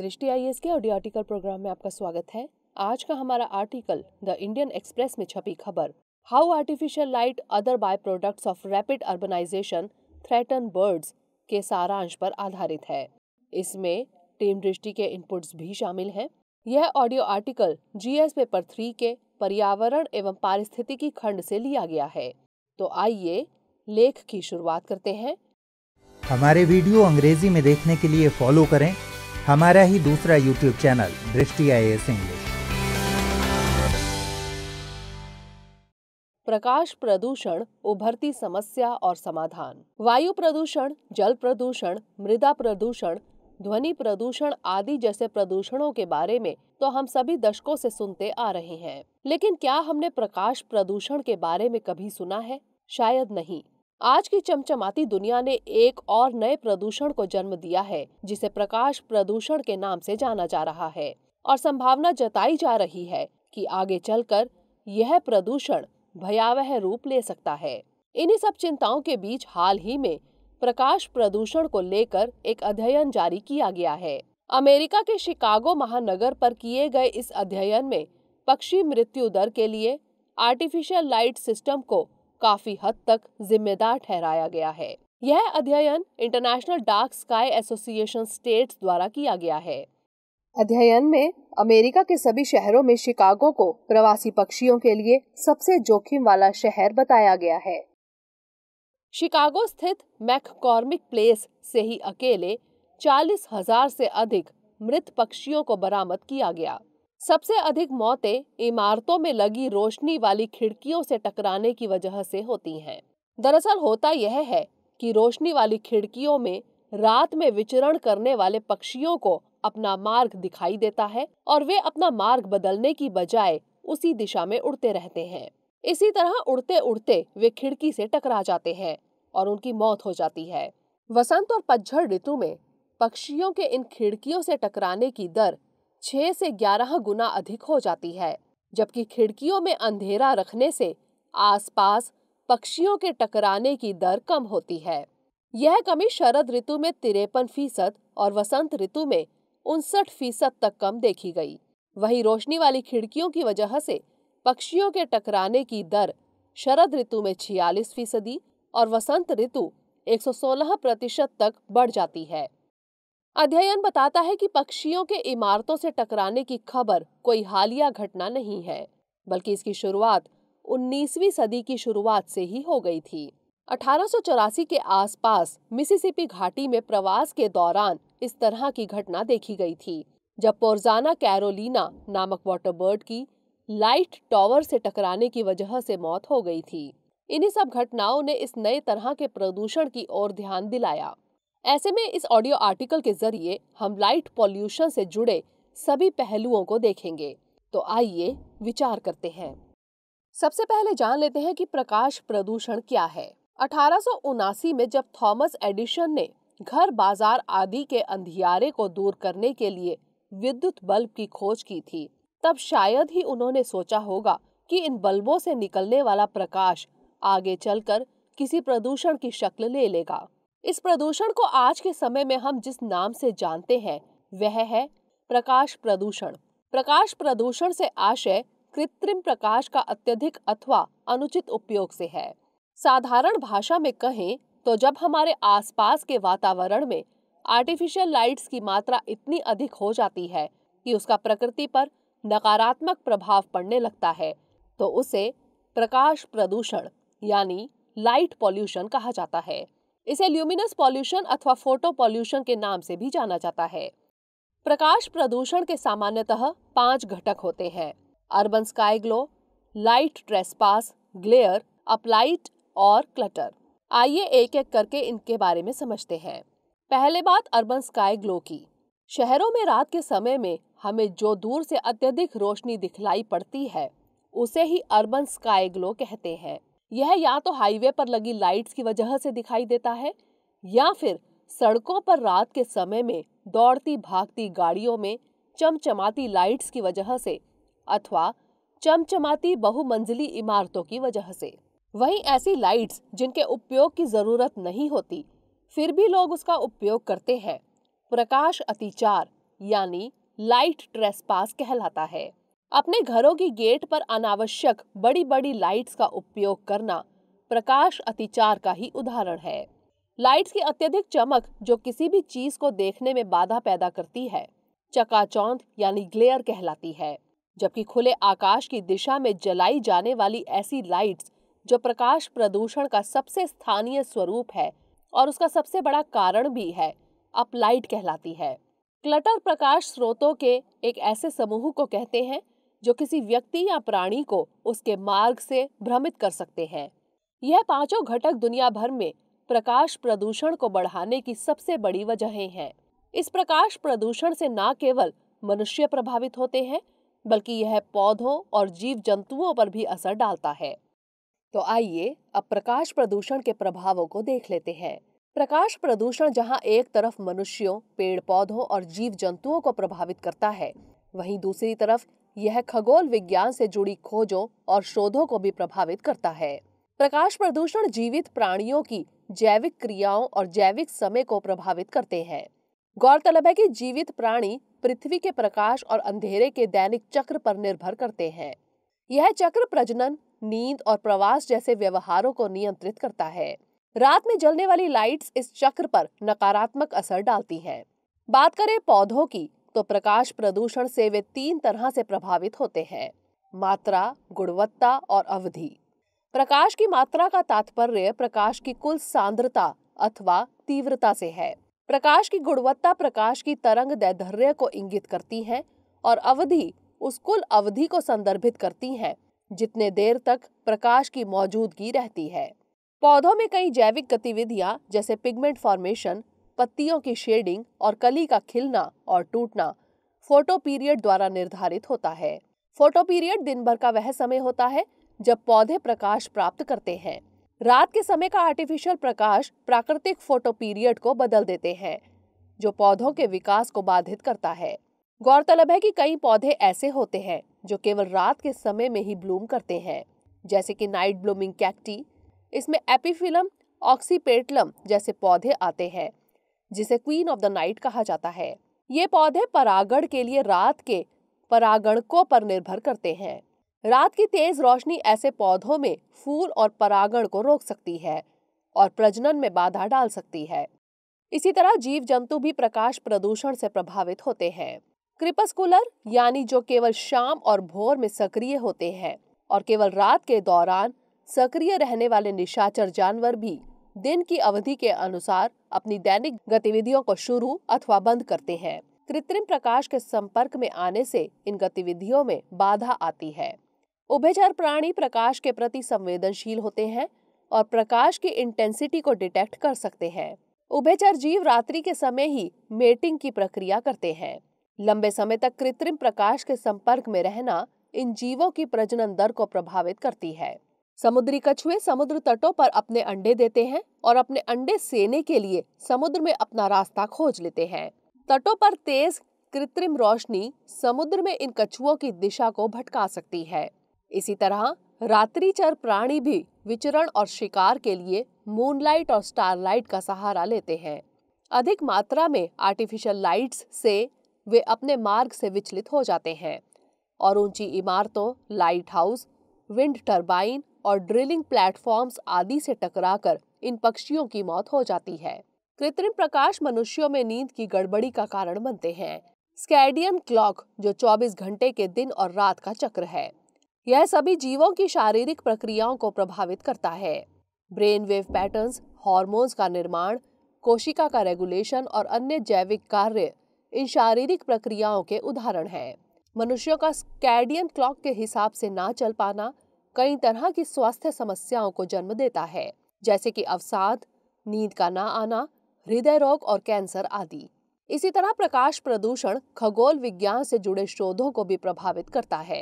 दृष्टि आई के audio article programme में आपका स्वागत है आज का हमारा आर्टिकल द इंडियन एक्सप्रेस में छपी खबर how artificial light other byproducts of rapid urbanisation threaten birds के सारांश पर आधारित है इसमें टीम दृष्टि के इनपुट्स भी शामिल हैं यह audio article GS paper three के पर्यावरण एवं पारिस्थितिकी खंड से लिया गया है तो आइए लेख की शुरुआत करते हैं हमारे वीडियो अंग्रेजी में देखने के लिए फॉलो करें हमारा ही दूसरा यूट्यूब चैनल दृष्टि आई इंग्लिश प्रकाश प्रदूषण उभरती समस्या और समाधान वायु प्रदूषण जल प्रदूषण मृदा प्रदूषण ध्वनि प्रदूषण आदि जैसे प्रदूषणों के बारे में तो हम सभी दशकों से सुनते आ रहे हैं लेकिन क्या हमने प्रकाश प्रदूषण के बारे में कभी सुना है शायद नहीं आज की चमचमाती दुनिया ने एक और नए प्रदूषण को जन्म दिया है जिसे प्रकाश प्रदूषण के नाम से जाना जा रहा है और संभावना जताई जा रही है कि आगे चलकर यह प्रदूषण भयावह रूप ले सकता है इन्हीं सब चिंताओं के बीच हाल ही में प्रकाश प्रदूषण को लेकर एक अध्ययन जारी किया गया है अमेरिका के शिकागो महानगर पर किए गए इस अध्ययन में पक्षी मृत्यु दर के लिए आर्टिफिशियल लाइट सिस्टम को काफी हद तक जिम्मेदार ठहराया गया है यह अध्ययन international dark sky association states द्वारा किया गया है अध्ययन में अमेरिका के सभी शहरों में शिकागो को प्रवासी पक्षियों के लिए सबसे जोखिम वाला शहर बताया गया है शिकागो स्थित मैककॉर्मिक प्लेस से ही अकेले चालीस हजार से अधिक मृत पक्षियों को बरामद किया गया सबसे अधिक मौतें इमारतों में लगी रोशनी वाली खिड़कियों से टकराने की वजह से होती हैं दरअसल होता यह है कि रोशनी वाली खिड़कियों में रात में विचरण करने वाले पक्षियों को अपना मार्ग दिखाई देता है और वे अपना मार्ग बदलने की बजाय उसी दिशा में उड़ते रहते हैं इसी तरह उड़ते उड़ते वे खिड़की से टकरा जाते हैं और उनकी मौत हो जाती है वसंत और पतझड़ ऋतु में पक्षियों के इन खिड़कियों से टकराने की दर छह से ग्यारह गुना अधिक हो जाती है जबकि खिड़कियों में अंधेरा रखने से आसपास पक्षियों के टकराने की दर कम होती है यह कमी शरद ऋतु में तिरपन फीसद और वसंत ऋतु में उनसठ फीसद तक कम देखी गई वहीं रोशनी वाली खिड़कियों की वजह से पक्षियों के टकराने की दर शरद ऋतु में छियालीस फीसदी और वसंत ऋतु सोलह प्रतिशत तक बढ़ जाती है अध्ययन बताता है कि पक्षियों के इमारतों से टकराने की खबर कोई हालिया घटना नहीं है बल्कि इसकी शुरुआत 19वीं सदी की शुरुआत से ही हो गई थी अठारह के आसपास मिसिसिपी घाटी में प्रवास के दौरान इस तरह की घटना देखी गई थी जब पोर्जाना कैरोलिना नामक वाटर बर्ड की लाइट टॉवर से टकराने की वजह से मौत हो गई थी इन्हीं सब घटनाओं ने इस नए तरह के प्रदूषण की ओर ध्यान दिलाया ऐसे में इस ऑडियो आर्टिकल के जरिए हम लाइट पॉल्यूशन से जुड़े सभी पहलुओं को देखेंगे तो आइए विचार करते हैं सबसे पहले जान लेते हैं कि प्रकाश प्रदूषण क्या है अठारह में जब थॉमस एडिशन ने घर बाजार आदि के अंधियारे को दूर करने के लिए विद्युत बल्ब की खोज की थी तब शायद ही उन्होंने सोचा होगा कि इन बल्बों से निकलने वाला प्रकाश आगे चलकर किसी प्रदूषण की शक्ल ले लेगा इस प्रदूषण को आज के समय में हम जिस नाम से जानते हैं वह है प्रकाश प्रदूषण प्रकाश प्रदूषण से आशय कृत्रिम प्रकाश का अत्यधिक अथवा अनुचित उपयोग से है साधारण भाषा में कहें तो जब हमारे आसपास के वातावरण में आर्टिफिशियल लाइट्स की मात्रा इतनी अधिक हो जाती है कि उसका प्रकृति पर नकारात्मक प्रभाव पड़ने लगता है तो उसे प्रकाश प्रदूषण यानी लाइट पॉल्यूशन कहा जाता है इसे ल्यूमिनस पॉल्यूशन अथवा फोटो पॉल्यूशन के नाम से भी जाना जाता है प्रकाश प्रदूषण के सामान्यतः पांच घटक होते हैं urban sky glow light trespass glare uplight और क्लटर आइए एक एक करके इनके बारे में समझते हैं पहले बात अर्बन स्काई ग्लो की शहरों में रात के समय में हमें जो दूर से अत्यधिक रोशनी दिखलाई पड़ती है उसे ही अर्बन स्काई ग्लो कहते हैं यह या तो हाईवे पर लगी लाइट्स की वजह से दिखाई देता है या फिर सड़कों पर रात के समय में दौड़ती भागती गाड़ियों में चमचमाती लाइट्स की वजह से अथवा चमचमाती बहुमंजिली इमारतों की वजह से वहीं ऐसी लाइट्स जिनके उपयोग की ज़रूरत नहीं होती फिर भी लोग उसका उपयोग करते हैं प्रकाश अतिचार यानी लाइट ट्रेसपास कहलाता है अपने घरों की गेट पर अनावश्यक बड़ी बड़ी लाइट्स का उपयोग करना प्रकाश अतिचार का ही उदाहरण है लाइट्स की अत्यधिक चमक जो किसी भी चीज को देखने में बाधा पैदा करती है चकाचौंध यानी ग्लेयर कहलाती है जबकि खुले आकाश की दिशा में जलाई जाने वाली ऐसी लाइट्स जो प्रकाश प्रदूषण का सबसे स्थानीय स्वरूप है और उसका सबसे बड़ा कारण भी है अपलाइट कहलाती है क्लटर प्रकाश स्रोतों के एक ऐसे समूह को कहते हैं जो किसी व्यक्ति या प्राणी को उसके मार्ग से भ्रमित कर सकते हैं यह पांचों घटक दुनिया भर में प्रकाश प्रदूषण को बढ़ाने की सबसे बड़ी वजहें हैं इस प्रकाश प्रदूषण से न केवल मनुष्य प्रभावित होते हैं बल्कि यह पौधों और जीव जंतुओं पर भी असर डालता है तो आइए अब प्रकाश प्रदूषण के प्रभावों को देख लेते हैं प्रकाश प्रदूषण जहां एक तरफ मनुष्यों पेड़ पौधों और जीव जंतुओं को प्रभावित करता है वहीं दूसरी तरफ यह खगोल विज्ञान से जुड़ी खोजों और शोधों को भी प्रभावित करता है प्रकाश प्रदूषण जीवित प्राणियों की जैविक क्रियाओं और जैविक समय को प्रभावित करते हैं गौरतलब है कि जीवित प्राणी पृथ्वी के प्रकाश और अंधेरे के दैनिक चक्र पर निर्भर करते हैं यह चक्र प्रजनन नींद और प्रवास जैसे व्यवहारों को नियंत्रित करता है रात में जलने वाली लाइट्स इस चक्र पर नकारात्मक असर डालती हैं। बात करें पौधों की तो प्रकाश प्रदूषण से वे तीन तरह से प्रभावित होते हैं मात्रा गुणवत्ता और अवधि प्रकाश की मात्रा का तात्पर्य प्रकाश की कुल सांद्रता अथवा तीव्रता से है प्रकाश की गुणवत्ता प्रकाश की तरंग दैधर्य को इंगित करती है और अवधि उस कुल अवधि को संदर्भित करती है जितने देर तक प्रकाश की मौजूदगी रहती है पौधों में कई जैविक गतिविधियां जैसे पिगमेंट फॉर्मेशन पत्तियों की शेडिंग और कली का खिलना और टूटना फोटो पीरियड द्वारा निर्धारित होता है फोटो पीरियड दिन भर का वह समय होता है जब पौधे प्रकाश प्राप्त करते हैं रात के समय का आर्टिफिशियल प्रकाश प्राकृतिक फोटो पीरियड को बदल देते हैं जो पौधों के विकास को बाधित करता है गौरतलब है कि कई पौधे ऐसे होते हैं जो केवल रात के समय में ही ब्लूम करते हैं जैसे कि नाइट ब्लूमिंग कैक्टी इसमें एपिफिलम ऑक्सीपेटलम जैसे पौधे आते हैं जिसे क्वीन ऑफ द नाइट कहा जाता है ये पौधे परागण के लिए रात के परागणकों पर निर्भर करते हैं रात की तेज रोशनी ऐसे पौधों में फूल और परागण को रोक सकती है और प्रजनन में बाधा डाल सकती है इसी तरह जीव जंतु भी प्रकाश प्रदूषण से प्रभावित होते हैं क्रिपस्कुलर यानी जो केवल शाम और भोर में सक्रिय होते हैं और केवल रात के दौरान सक्रिय रहने वाले निशाचर जानवर भी दिन की अवधि के अनुसार अपनी दैनिक गतिविधियों को शुरू अथवा बंद करते हैं कृत्रिम प्रकाश के संपर्क में आने से इन गतिविधियों में बाधा आती है उभयचर प्राणी प्रकाश के प्रति संवेदनशील होते हैं और प्रकाश की इंटेंसिटी को डिटेक्ट कर सकते हैं उभयचर जीव रात्रि के समय ही मेटिंग की प्रक्रिया करते हैं लंबे समय तक कृत्रिम प्रकाश के संपर्क में रहना इन जीवों की प्रजनन दर को प्रभावित करती है समुद्री कछुए समुद्र तटों पर अपने अंडे देते हैं और अपने अंडे सेने के लिए समुद्र में अपना रास्ता खोज लेते हैं तटों पर तेज कृत्रिम रोशनी समुद्र में इन कछुओं की दिशा को भटका सकती है इसी तरह रात्रिचर प्राणी भी विचरण और शिकार के लिए मूनलाइट और स्टारलाइट का सहारा लेते हैं अधिक मात्रा में आर्टिफिशियल लाइट्स से वे अपने मार्ग से विचलित हो जाते हैं और ऊंची इमारतों लाइट हाउस विंड टर्बाइन और ड्रिलिंग प्लेटफॉर्म्स आदि से टकराकर इन पक्षियों की मौत हो जाती है कृत्रिम प्रकाश मनुष्यों में नींद की गड़बड़ी का कारण बनते हैं स्कैडियम क्लॉक जो 24 घंटे के दिन और रात का चक्र है यह सभी जीवों की शारीरिक प्रक्रियाओं को प्रभावित करता है ब्रेन वेव पैटर्न्स हॉर्मोन्स का निर्माण कोशिका का रेगुलेशन और अन्य जैविक कार्य इन शारीरिक प्रक्रियाओं के उदाहरण हैं मनुष्यों का स्कैडियन क्लॉक के हिसाब से ना चल पाना कई तरह की स्वास्थ्य समस्याओं को जन्म देता है जैसे कि अवसाद नींद का ना आना हृदय रोग और कैंसर आदि इसी तरह प्रकाश प्रदूषण खगोल विज्ञान से जुड़े शोधों को भी प्रभावित करता है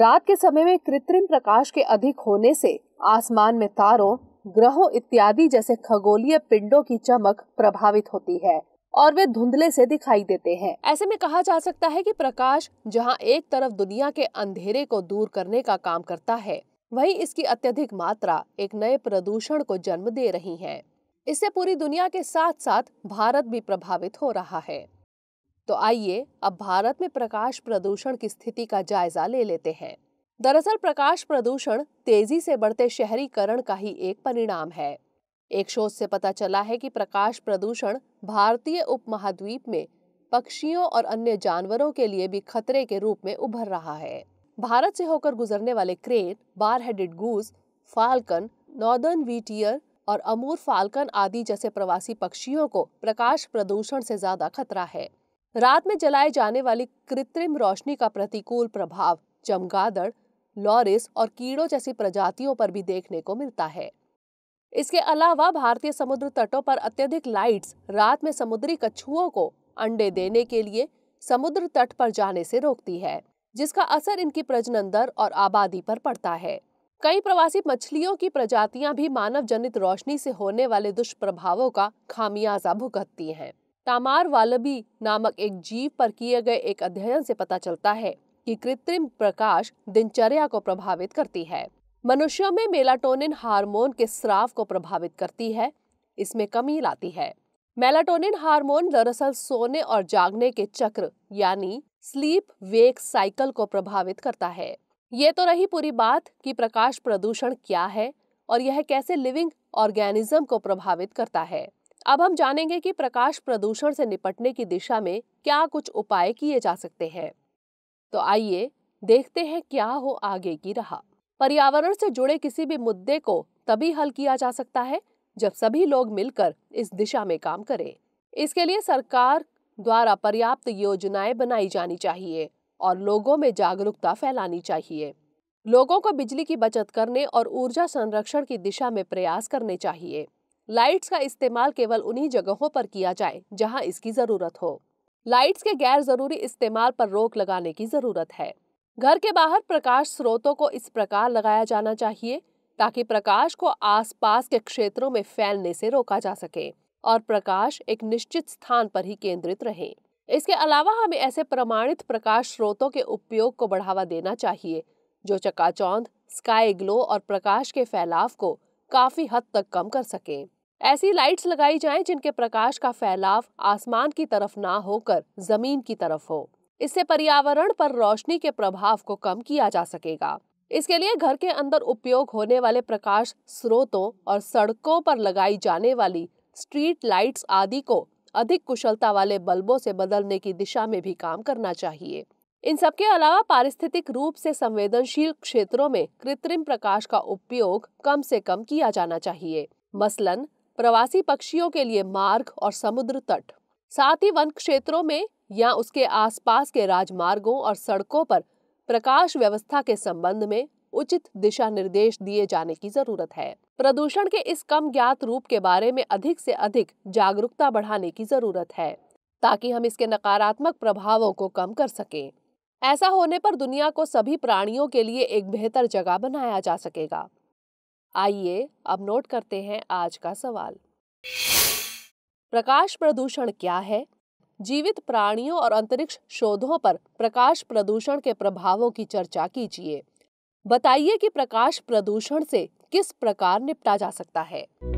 रात के समय में कृत्रिम प्रकाश के अधिक होने से आसमान में तारों ग्रहों इत्यादि जैसे खगोलीय पिंडों की चमक प्रभावित होती है और वे धुंधले से दिखाई देते हैं ऐसे में कहा जा सकता है कि प्रकाश जहां एक तरफ दुनिया के अंधेरे को दूर करने का काम करता है वही इसकी अत्यधिक मात्रा एक नए प्रदूषण को जन्म दे रही है इससे पूरी दुनिया के साथ साथ भारत भी प्रभावित हो रहा है तो आइए अब भारत में प्रकाश प्रदूषण की स्थिति का जायजा ले लेते हैं दरअसल प्रकाश प्रदूषण तेजी से बढ़ते शहरीकरण का ही एक परिणाम है एक शोध से पता चला है कि प्रकाश प्रदूषण भारतीय उपमहाद्वीप में पक्षियों और अन्य जानवरों के लिए भी खतरे के रूप में उभर रहा है भारत से होकर गुजरने वाले crane bar headed goose falcon northern wheatear और अमूर फाल्कन आदि जैसे प्रवासी पक्षियों को प्रकाश प्रदूषण से ज्यादा खतरा है रात में जलाए जाने वाली कृत्रिम रोशनी का प्रतिकूल प्रभाव चमगादड़ लॉरिस और कीड़ों जैसी प्रजातियों पर भी देखने को मिलता है इसके अलावा भारतीय समुद्र तटों पर अत्यधिक लाइट्स रात में समुद्री कछुओं को अंडे देने के लिए समुद्र तट पर जाने से रोकती है जिसका असर इनकी प्रजनन दर और आबादी पर पड़ता है कई प्रवासी मछलियों की प्रजातियां भी मानव जनित रोशनी से होने वाले दुष्प्रभावों का खामियाजा भुगतती हैं। तामार वालबी नामक एक जीव पर किए गए एक अध्ययन से पता चलता है कि कृत्रिम प्रकाश दिनचर्या को प्रभावित करती है मनुष्यों में मेलाटोनिन हार्मोन के स्राव को प्रभावित करती है इसमें कमी लाती है मेलाटोनिन हार्मोन दरअसल सोने और जागने के चक्र यानी स्लीप वेक साइकिल को प्रभावित करता है ये तो रही पूरी बात कि प्रकाश प्रदूषण क्या है और यह कैसे लिविंग ऑर्गेनिज्म को प्रभावित करता है अब हम जानेंगे कि प्रकाश प्रदूषण से निपटने की दिशा में क्या कुछ उपाय किए जा सकते हैं तो आइए देखते हैं क्या हो आगे की राह पर्यावरण से जुड़े किसी भी मुद्दे को तभी हल किया जा सकता है जब सभी लोग मिलकर इस दिशा में काम करें इसके लिए सरकार द्वारा पर्याप्त योजनाएं बनाई जानी चाहिए और लोगों में जागरूकता फैलानी चाहिए लोगों को बिजली की बचत करने और ऊर्जा संरक्षण की दिशा में प्रयास करने चाहिए लाइट्स का इस्तेमाल केवल उन्हीं जगहों पर किया जाए जहां इसकी ज़रूरत हो लाइट्स के गैर ज़रूरी इस्तेमाल पर रोक लगाने की ज़रूरत है घर के बाहर प्रकाश स्रोतों को इस प्रकार लगाया जाना चाहिए ताकि प्रकाश को आसपास के क्षेत्रों में फैलने से रोका जा सके और प्रकाश एक निश्चित स्थान पर ही केंद्रित रहे इसके अलावा हमें ऐसे प्रमाणित प्रकाश स्रोतों के उपयोग को बढ़ावा देना चाहिए जो चकाचौंध स्काई ग्लो और प्रकाश के फैलाव को काफी हद तक कम कर सके ऐसी लाइट्स लगाई जाएं जिनके प्रकाश का फैलाव आसमान की तरफ ना होकर जमीन की तरफ हो इससे पर्यावरण पर रोशनी के प्रभाव को कम किया जा सकेगा इसके लिए घर के अंदर उपयोग होने वाले प्रकाश स्रोतों और सड़कों पर लगाई जाने वाली स्ट्रीट लाइट्स आदि को अधिक कुशलता वाले बल्बों से बदलने की दिशा में भी काम करना चाहिए इन सबके अलावा पारिस्थितिक रूप से संवेदनशील क्षेत्रों में कृत्रिम प्रकाश का उपयोग कम से कम किया जाना चाहिए मसलन प्रवासी पक्षियों के लिए मार्ग और समुद्र तट साथ ही वन क्षेत्रों में या उसके आसपास के राजमार्गों और सड़कों पर प्रकाश व्यवस्था के संबंध में उचित दिशा निर्देश दिए जाने की जरूरत है प्रदूषण के इस कम ज्ञात रूप के बारे में अधिक से अधिक जागरूकता बढ़ाने की जरूरत है ताकि हम इसके नकारात्मक प्रभावों को कम कर सके ऐसा होने पर दुनिया को सभी प्राणियों के लिए एक बेहतर जगह बनाया जा सकेगा आइए अब नोट करते हैं आज का सवाल प्रकाश प्रदूषण क्या है जीवित प्राणियों और अंतरिक्ष शोधों पर प्रकाश प्रदूषण के प्रभावों की चर्चा कीजिए बताइए कि प्रकाश प्रदूषण से किस प्रकार निपटा जा सकता है